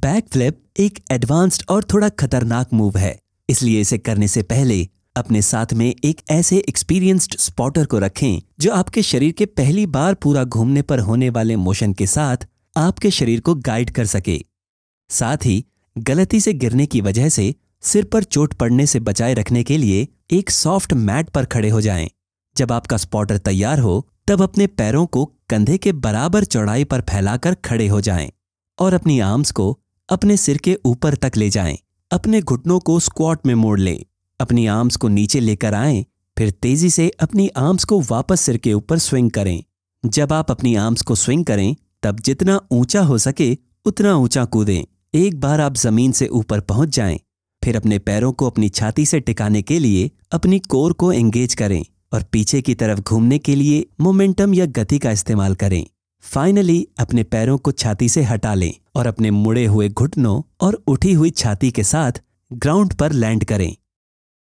Back flip एक advanced और थोड़ा खतरनाक मूव है इसलिए इसे करने से पहले अपने साथ में एक ऐसे एक्सपीरियंस्ड स्पॉटर को रखें जो आपके शरीर के पहली बार पूरा घूमने पर होने वाले मोशन के साथ आपके शरीर को गाइड कर सके साथ ही गलती से गिरने की वजह से सिर पर चोट पड़ने से बचाए रखने के लिए एक सॉफ्ट मैट पर खड़े हो जाएं। जब आपका स्पॉटर तैयार हो तब अपने पैरों को कंधे के बराबर चौड़ाई पर फैलाकर खड़े हो जाएं और अपनी आर्म्स को अपने सिर के ऊपर तक ले जाएं, अपने घुटनों को स्क्वाट में मोड़ लें अपनी आर्म्स को नीचे लेकर आएं, फिर तेजी से अपनी आर्म्स को वापस सिर के ऊपर स्विंग करें जब आप अपनी आर्म्स को स्विंग करें तब जितना ऊंचा हो सके उतना ऊंचा कूदें एक बार आप जमीन से ऊपर पहुंच जाएं, फिर अपने पैरों को अपनी छाती से टिकाने के लिए अपनी कोर को एंगेज करें और पीछे की तरफ घूमने के लिए मोमेंटम या गति का इस्तेमाल करें फाइनली अपने पैरों को छाती से हटा लें और अपने मुड़े हुए घुटनों और उठी हुई छाती के साथ ग्राउंड पर लैंड करें